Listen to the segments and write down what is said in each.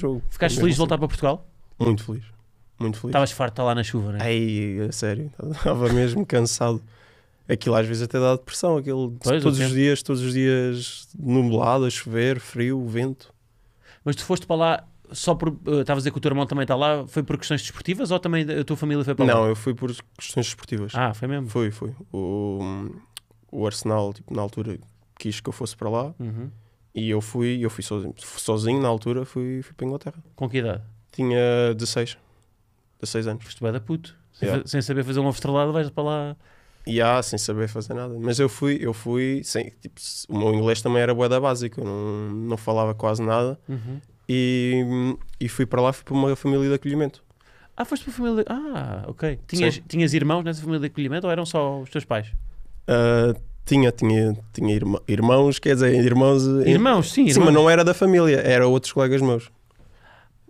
jogo. Ficaste feliz de voltar para Portugal? Muito feliz. Muito feliz. Estavas farto de estar lá na chuva, né? Aí, a sério, estava mesmo cansado. Aquilo às vezes até dá depressão, aquilo pois, todos os dias, todos os dias nublado, a chover, frio, vento. Mas tu foste para lá só por. Eh, estavas a dizer que o teu irmão também está lá, foi por questões desportivas ou também a tua família foi para lá? Não, eu fui por questões desportivas. Ah, foi mesmo? Foi, foi. O, o Arsenal, tipo, na altura, quis que eu fosse para lá. Uhum. E eu fui, eu fui sozinho, sozinho na altura, fui, fui para a Inglaterra. Com que idade? Tinha 16. 16 anos. Foste bem da puto. Sem, yeah. sem, saber fazer um ovo estrelado, vais para lá. E yeah, sem saber fazer nada. Mas eu fui, eu fui, sem, tipo, o meu inglês também era boeda básico, eu não, não falava quase nada. Uhum. E, e fui para lá, fui para uma família de acolhimento. Ah, foste para a família. De... Ah, ok. Tinhas, tinhas irmãos nessa família de acolhimento ou eram só os teus pais? Uh, tinha, tinha, tinha irmãos, quer dizer, irmãos. Irmãos, sim. Irmãos. Sim, mas não era da família, era outros colegas meus.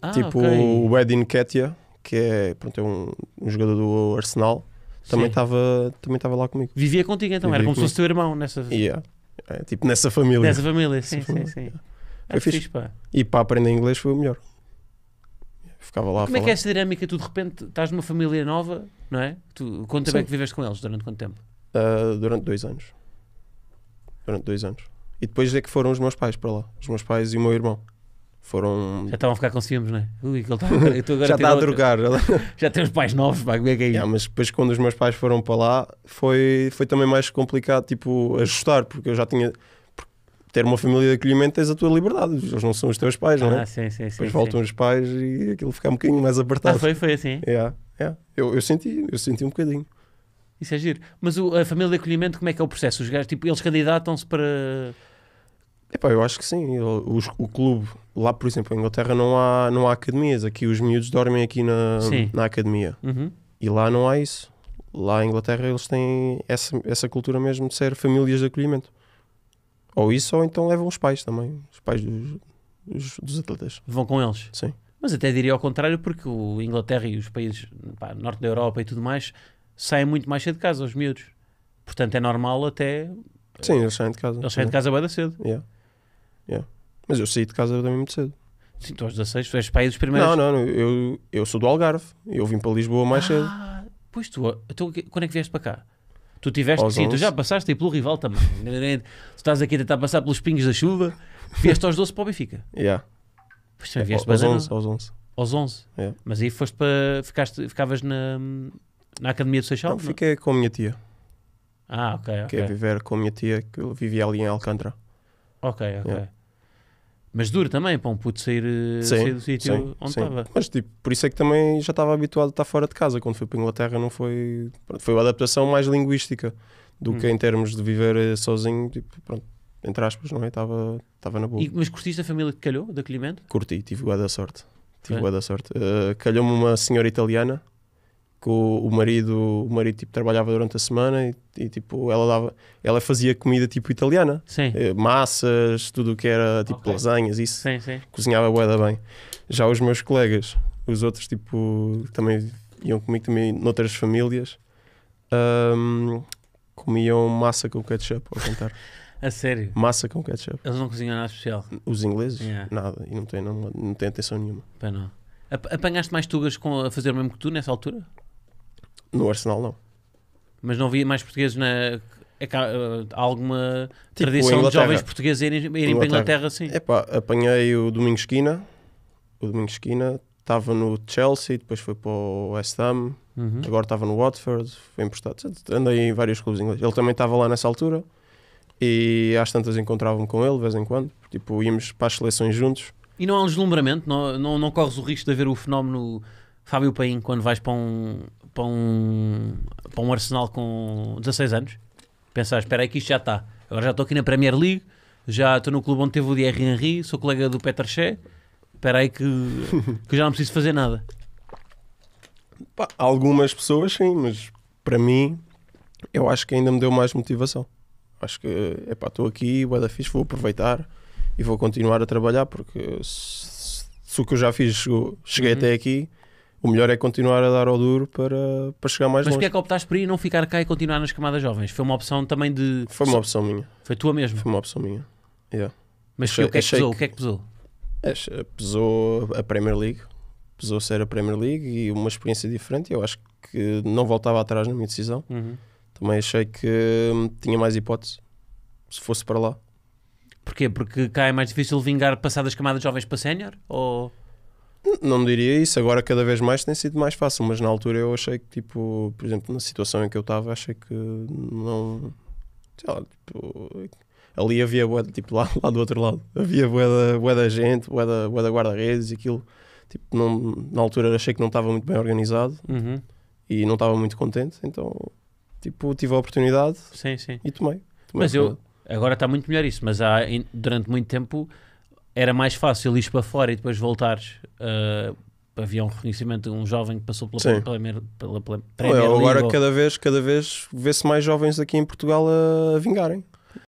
Ah, tipo okay. o Edin Ketia, que é, pronto, é um, um jogador do Arsenal, também estava também lá comigo. Vivia contigo então, Vivia era como se fosse teu irmão nessa. Yeah. É, tipo nessa família. Nessa família, sim, sim, família. sim. Yeah. Foi é fixe. pá. E para aprender inglês foi o melhor. Ficava lá Como é que é essa dinâmica? Tu de repente estás numa família nova, não é? Tu, quanto tempo é que viveste com eles? Durante quanto tempo? Uh, durante dois anos durante dois anos. E depois é que foram os meus pais para lá, os meus pais e o meu irmão. Foram... Já estavam a ficar com ciúmes, não é? tá... Já está a tá drogar. Já temos pais novos, pá, como é que é yeah, mas depois, quando os meus pais foram para lá, foi, foi também mais complicado, tipo, ajustar, porque eu já tinha. Ter uma família de acolhimento tens a tua liberdade, eles não são os teus pais, não é? Ah, sim, sim, depois sim, voltam sim. os pais e aquilo fica um bocadinho mais ah, apertado. Ah, foi, foi assim. Yeah, yeah. Eu, eu, senti, eu senti um bocadinho. Isso é giro. Mas o, a família de acolhimento, como é que é o processo? Os gajos, tipo, eles candidatam-se para. Epá, eu acho que sim. O, o, o, clube, lá por exemplo, em Inglaterra não há, não há academias. Aqui os miúdos dormem aqui na, na academia. Uhum. E lá não há isso. Lá em Inglaterra eles têm essa, essa cultura mesmo de ser famílias de acolhimento. Ou isso, ou então levam os pais também. Os pais dos, dos, dos atletas. Vão com eles? Sim. Mas até diria ao contrário, porque o Inglaterra e os países pá, norte da Europa e tudo mais saem muito mais cedo de casa, os miúdos. Portanto, é normal até. Sim, eles saem de casa. Eles saem de casa bem da cedo. Yeah. Yeah. Mas eu saí de casa também muito cedo. Sim, tu aos 16, tu és pai dos primeiros. Não, não, não, Eu, eu sou do Algarve. Eu vim para Lisboa mais ah, cedo. Pois tu, tu, então, quando é que vieste para cá? Tu tiveste, aos sim, tu já passaste aí pelo rival também. tu estás aqui a tentar passar pelos pingos da chuva, vieste aos 12 para o Benfica. Yeah. Pois também é, vieste é, aos, 11, aos 11. Aos 11. Yeah. Mas aí foste para. Ficaste, ficavas na, na Academia do Seixal? Não, fiquei com a minha tia. Ah, ok, ok. Que é viver com a minha tia, que eu vivia ali em Alcântara. Ok, ok. Yeah. Mas dura também para um puto sair, eh, sim, sair do sítio onde estava. Mas tipo, por isso é que também já estava habituado a estar fora de casa. Quando fui para a Inglaterra não foi... Pronto, foi uma adaptação mais linguística do hum. que em termos de viver eh, sozinho, tipo, pronto, entre aspas, não é? Estava, estava na boa. E, mas curtiste a família que calhou, de acolhimento? Curti, tive guarda sorte. Tive é. guarda sorte. Uh, Calhou-me uma senhora italiana que o, o marido, o marido tipo, trabalhava durante a semana e, e, tipo, ela dava, ela fazia comida tipo italiana, sim. Eh, massas, tudo o que era tipo okay. lasanhas, isso. Sim, sim. Cozinhava bué bem. Já os meus colegas, os outros tipo, também iam comigo também noutras famílias, um, comiam massa com ketchup ao A sério? Massa com ketchup. Eles não cozinham nada especial? Os ingleses? Yeah. Nada. E não têm, não, não atenção nenhuma. para não. Apanhaste mais tugas com, a fazer o mesmo que tu nessa altura? No Arsenal, não. Mas não havia mais portugueses na. Há é eh, alguma tipo, tradição de jovens portugueses irem, irem Inglaterra. para a Inglaterra, sim? É pá, apanhei o domingo Esquina. O domingo Esquina estava no Chelsea, depois foi para o West Ham, uhum. agora estava no Watford, foi emprestado. Andei em vários clubes ingleses. Ele também estava lá nessa altura e às tantas encontravam-me com ele de vez em quando. Tipo, íamos para as seleções juntos. E não há um deslumbramento? Não, não, não corres o risco de haver o fenómeno Fábio Paim, quando vais para um, para um, para um Arsenal com 16 anos, pensar, ah, espera aí que isto já está. Agora já estou aqui na Premier League, já estou no clube onde teve o Thierry Henry, sou colega do Peter Shea, espera aí que, que já não preciso fazer nada. Pá, algumas pessoas sim, mas para mim eu acho que ainda me deu mais motivação. Acho que, epá, estou aqui, o Edafix vou aproveitar e vou continuar a trabalhar porque se, se o que eu já fiz, cheguei uhum. até aqui, o melhor é continuar a dar ao duro para, para chegar mais Mas longe. Mas porquê é que optaste por ir não ficar cá e continuar nas camadas jovens? Foi uma opção também de. Foi uma opção minha. Foi tua mesmo? Foi uma opção minha. Yeah. Mas achei, o, que é que pesou? Que... o que é que pesou? pesou a Premier League, pesou ser a Premier League e uma experiência diferente. Eu acho que não voltava atrás na minha decisão. Uhum. Também achei que hum, tinha mais hipótese se fosse para lá. Porquê? Porque cá é mais difícil vingar passar das camadas jovens para sénior? Ou... Não diria isso, agora cada vez mais tem sido mais fácil, mas na altura eu achei que, tipo, por exemplo, na situação em que eu estava, achei que não. Sei lá, tipo, ali havia boa, tipo, lá, lá do outro lado, havia boa, da gente, boa da, guarda-redes e aquilo. Tipo, não, na altura achei que não estava muito bem organizado uhum. e não estava muito contente, então, tipo, tive a oportunidade sim, sim. e tomei. tomei mas eu, agora está muito melhor isso, mas há, durante muito tempo era mais fácil ir para fora e depois voltares. Uh, eh, havia um reconhecimento de um jovem que passou pela, Sim. pela, pela, Premier League. Agora cada vez, cada vez vê-se mais jovens aqui em Portugal a, a vingarem.